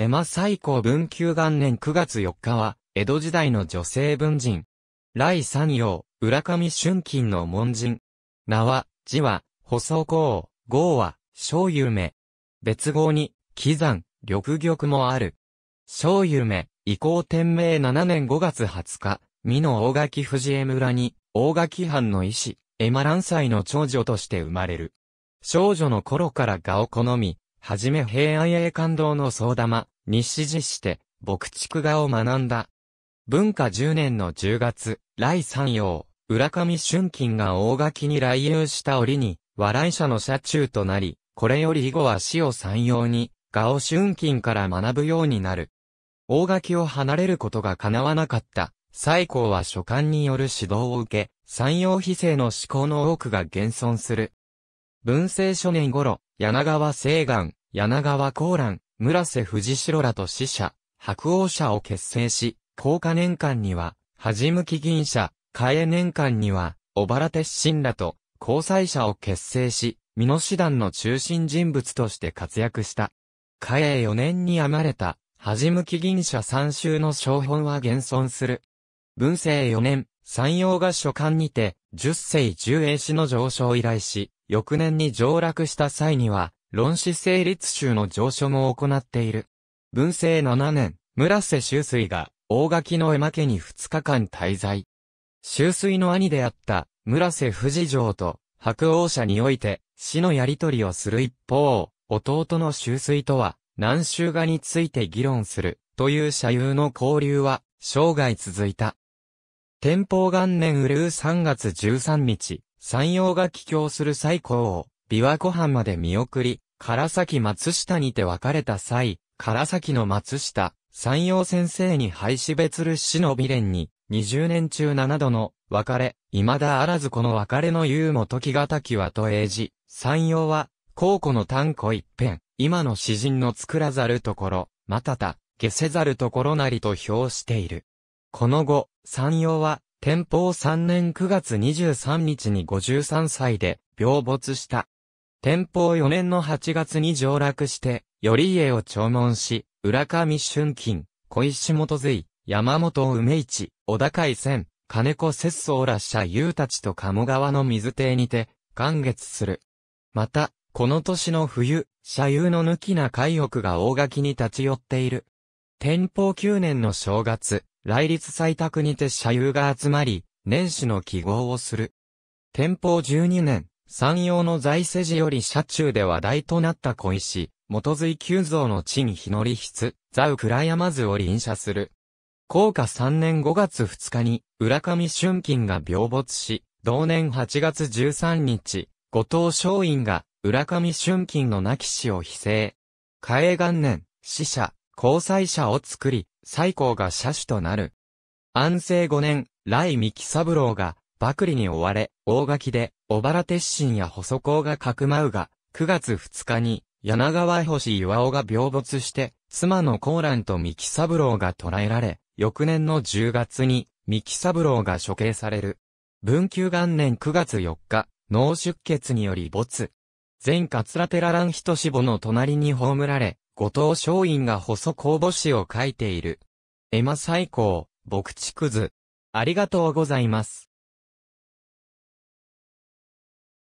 エマ最高文久元年9月4日は、江戸時代の女性文人。来三葉、浦上春金の門人。名は、字は、細公、号は、小夢。別号に、喜山、緑玉もある。小夢、移行天明7年5月20日、美の大垣藤江村に、大垣藩の医師、エマ蘭歳の長女として生まれる。少女の頃から画を好み、はじめ平安永感動の総玉、に指示して、牧畜画を学んだ。文化10年の10月、来山陽、浦上春金が大垣に来遊した折に、笑い者の社中となり、これより以後は死を山陽に、画を春金から学ぶようになる。大垣を離れることが叶わなかった。最高は書簡による指導を受け、山陽非正の思考の多くが現存する。文政初年頃、柳川西岸、柳川高蘭、村瀬藤代らと死者、白王社を結成し、高架年間には、はじむき銀社、かえ年間には、小原鉄心らと、交際者を結成し、美濃師団の中心人物として活躍した。かえ4年に編まれた、はじむき銀社三州の小本は現存する。文政4年、山陽が書館にて、十世十英氏の上昇依頼し、翌年に上落した際には、論史成立集の上書も行っている。文政7年、村瀬修水が、大垣の絵馬家に2日間滞在。修水の兄であった、村瀬富士城と、白王社において、死のやりとりをする一方、弟の修水とは、南州画について議論する、という社友の交流は、生涯続いた。天保元年うるう3月13日、山陽が帰郷する最高を、琵琶湖畔まで見送り、唐崎松下にて別れた際、唐崎の松下、山陽先生に廃止別る死の美連に、二十年中七度の別れ、未だあらずこの別れの言うも時がたきはと英字、山陽は、高庫の単古一辺、今の詩人の作らざるところ、またた、下せざるところなりと評している。この後、山陽は、天保3年9月23日に53歳で病没した。天保4年の8月に上落して、頼家を弔問し、浦上春金、小石元随、山本梅市、小高井仙、金子節操ら社友たちと鴨川の水亭にて、観月する。また、この年の冬、社友の抜きな海奥が大垣に立ち寄っている。天保9年の正月、来立採択にて社友が集まり、年始の記号をする。天保12年、山陽の財政時より社中で話題となった小石、元随九造の地に日のり筆、ザウ倉山図を臨写する。高下3年5月2日に、浦上春金が病没し、同年8月13日、後藤松陰が、浦上春金の亡き死を非正。嘉永元年、死者、交際者を作り、西高が車種となる。安政5年、来三木三郎が、幕里に追われ、大垣で、小原鉄心や細工がかくまうが、9月2日に、柳川星岩尾が病没して、妻のコーランと三木三郎が捕らえられ、翌年の10月に、三木三郎が処刑される。文久元年9月4日、脳出血により没。前桂寺蘭人志母の隣に葬られ、後藤松陰が細公募詩を書いている。エマ最高、牧畜図。ありがとうございます。